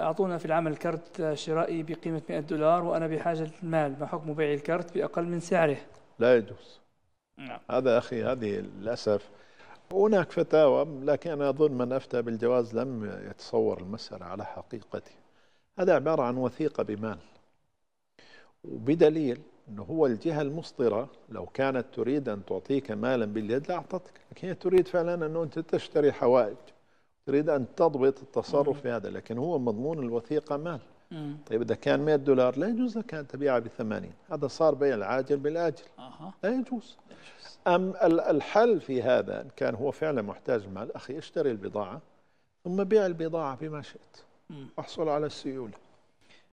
أعطونا في العمل كرت شرائي بقيمة 100 دولار وأنا بحاجة المال ما حكم بيع الكرت بأقل من سعره لا يجوز نعم. هذا أخي هذه للأسف هناك فتاوى لكن أنا أظن من أفتى بالجواز لم يتصور المسألة على حقيقته هذا عبارة عن وثيقة بمال وبدليل أنه هو الجهة المصدرة لو كانت تريد أن تعطيك مالا باليد لأعطتك لكن هي تريد فعلا أنه أنت تشتري حوائج تريد أن تضبط التصرف في هذا لكن هو مضمون الوثيقة مال طيب إذا كان 100 دولار لا يجوز لك أن تبيعها ب 80 هذا صار بيع العاجل بالآجل لا يجوز أم الحل في هذا إن كان هو فعلا محتاج المال أخي اشتري البضاعة ثم بيع البضاعة بما شئت احصل على السيولة